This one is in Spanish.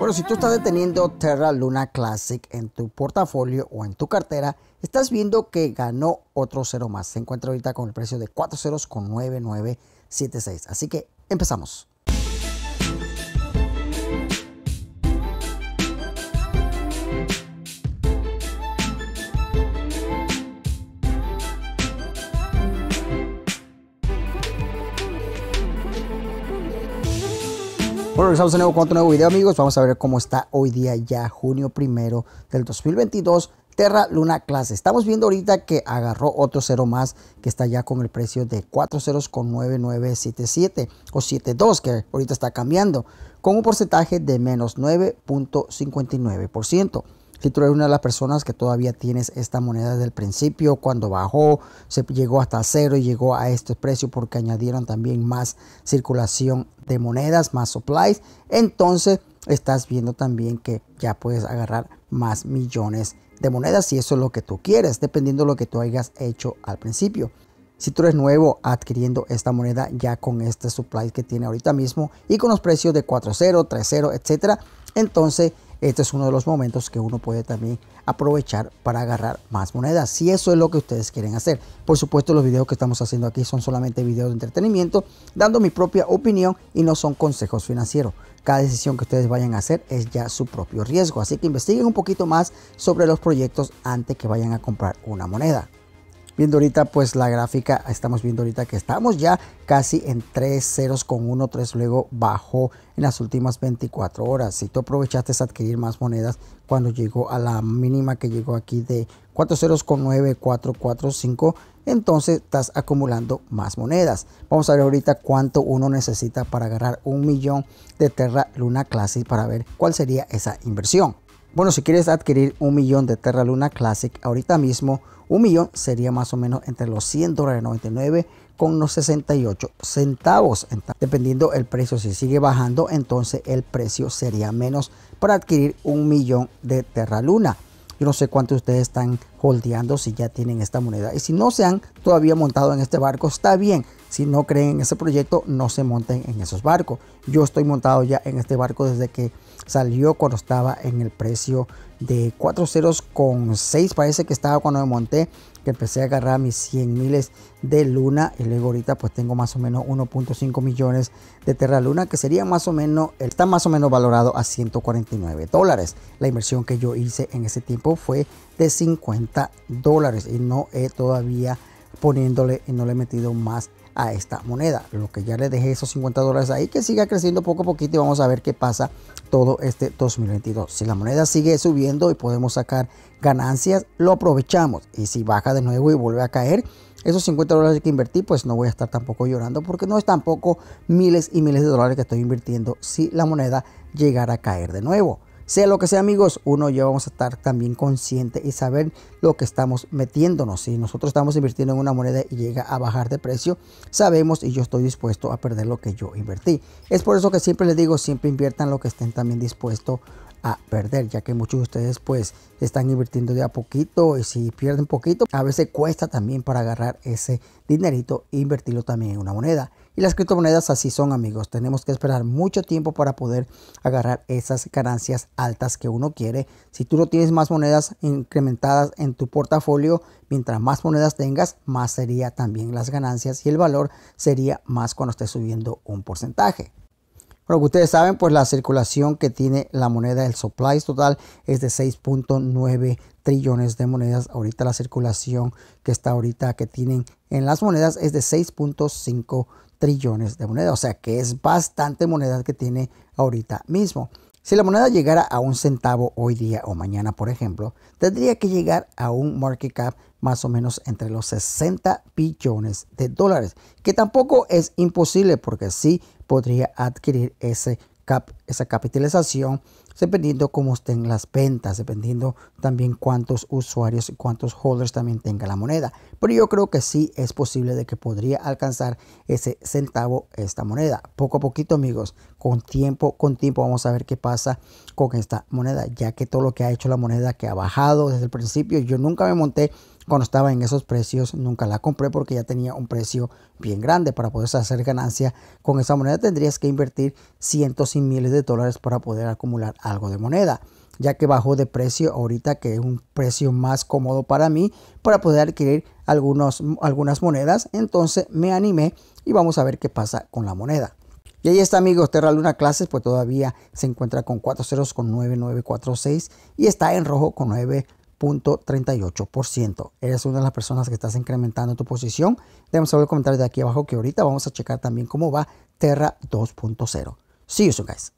Bueno, si tú estás deteniendo Terra Luna Classic en tu portafolio o en tu cartera, estás viendo que ganó otro cero más. Se encuentra ahorita con el precio de cuatro ceros con 9976. Así que empezamos. Bueno, regresamos de nuevo con otro nuevo video, amigos. Vamos a ver cómo está hoy día, ya junio primero del 2022. Terra Luna Clase. Estamos viendo ahorita que agarró otro cero más que está ya con el precio de 40,9977 ceros con o 72 que ahorita está cambiando con un porcentaje de menos 9.59%. Si tú eres una de las personas que todavía tienes esta moneda desde el principio, cuando bajó, se llegó hasta cero y llegó a este precio porque añadieron también más circulación de monedas, más supplies, entonces estás viendo también que ya puedes agarrar más millones de monedas si eso es lo que tú quieres, dependiendo de lo que tú hayas hecho al principio. Si tú eres nuevo adquiriendo esta moneda ya con este supply que tiene ahorita mismo y con los precios de 4.0, 3.0, etcétera, entonces este es uno de los momentos que uno puede también aprovechar para agarrar más monedas. Si eso es lo que ustedes quieren hacer. Por supuesto, los videos que estamos haciendo aquí son solamente videos de entretenimiento, dando mi propia opinión y no son consejos financieros. Cada decisión que ustedes vayan a hacer es ya su propio riesgo. Así que investiguen un poquito más sobre los proyectos antes que vayan a comprar una moneda viendo ahorita pues la gráfica, estamos viendo ahorita que estamos ya casi en tres ceros con luego bajó en las últimas 24 horas. Si tú aprovechaste adquirir más monedas cuando llegó a la mínima que llegó aquí de cuatro ceros con entonces estás acumulando más monedas. Vamos a ver ahorita cuánto uno necesita para agarrar un millón de Terra Luna Classic para ver cuál sería esa inversión. Bueno, si quieres adquirir un millón de Terra Luna Classic ahorita mismo, un millón sería más o menos entre los 100 dólares 99 con unos 68 centavos. dependiendo el precio, si sigue bajando, entonces el precio sería menos para adquirir un millón de Terra Luna. Yo no sé cuánto ustedes están holdeando si ya tienen esta moneda. Y si no se han todavía montado en este barco, está bien. Si no creen en ese proyecto, no se monten en esos barcos. Yo estoy montado ya en este barco desde que salió cuando estaba en el precio de $4.06. con Parece que estaba cuando me monté que empecé a agarrar mis 100 miles de luna y luego ahorita pues tengo más o menos 1.5 millones de terra luna que sería más o menos está más o menos valorado a 149 dólares la inversión que yo hice en ese tiempo fue de 50 dólares y no he todavía poniéndole y no le he metido más a esta moneda. Lo que ya le dejé esos 50 dólares ahí, que siga creciendo poco a poquito y vamos a ver qué pasa todo este 2022. Si la moneda sigue subiendo y podemos sacar ganancias, lo aprovechamos. Y si baja de nuevo y vuelve a caer, esos 50 dólares que invertí, pues no voy a estar tampoco llorando porque no es tampoco miles y miles de dólares que estoy invirtiendo si la moneda llegara a caer de nuevo. Sea lo que sea, amigos, uno ya vamos a estar también consciente y saber lo que estamos metiéndonos. Si nosotros estamos invirtiendo en una moneda y llega a bajar de precio, sabemos y yo estoy dispuesto a perder lo que yo invertí. Es por eso que siempre les digo, siempre inviertan lo que estén también dispuestos a perder, ya que muchos de ustedes pues están invirtiendo de a poquito y si pierden poquito, a veces cuesta también para agarrar ese dinerito e invertirlo también en una moneda. Y las criptomonedas así son, amigos. Tenemos que esperar mucho tiempo para poder agarrar esas ganancias altas que uno quiere. Si tú no tienes más monedas incrementadas en tu portafolio, mientras más monedas tengas, más sería también las ganancias y el valor sería más cuando esté subiendo un porcentaje. que ustedes saben, pues la circulación que tiene la moneda, el supply total, es de 6.9 trillones de monedas. Ahorita la circulación que está ahorita que tienen en las monedas es de 6.5 trillones de monedas. O sea que es bastante moneda que tiene ahorita mismo. Si la moneda llegara a un centavo hoy día o mañana, por ejemplo, tendría que llegar a un market cap más o menos entre los 60 billones de dólares, que tampoco es imposible porque sí podría adquirir ese cap esa capitalización dependiendo cómo estén las ventas, dependiendo también cuántos usuarios y cuántos holders también tenga la moneda. Pero yo creo que sí es posible de que podría alcanzar ese centavo esta moneda. Poco a poquito amigos, con tiempo, con tiempo vamos a ver qué pasa con esta moneda, ya que todo lo que ha hecho la moneda que ha bajado desde el principio, yo nunca me monté cuando estaba en esos precios nunca la compré porque ya tenía un precio bien grande para poder hacer ganancia con esa moneda tendrías que invertir cientos y miles de dólares para poder acumular algo de moneda ya que bajó de precio ahorita que es un precio más cómodo para mí para poder adquirir algunos, algunas monedas entonces me animé y vamos a ver qué pasa con la moneda y ahí está amigos, Terra Luna Clases pues todavía se encuentra con 4 ceros con 9946 y está en rojo con 9 ciento Eres una de las personas que estás incrementando tu posición. Déjame saber los de aquí abajo que ahorita vamos a checar también cómo va Terra 2.0. See you soon, guys.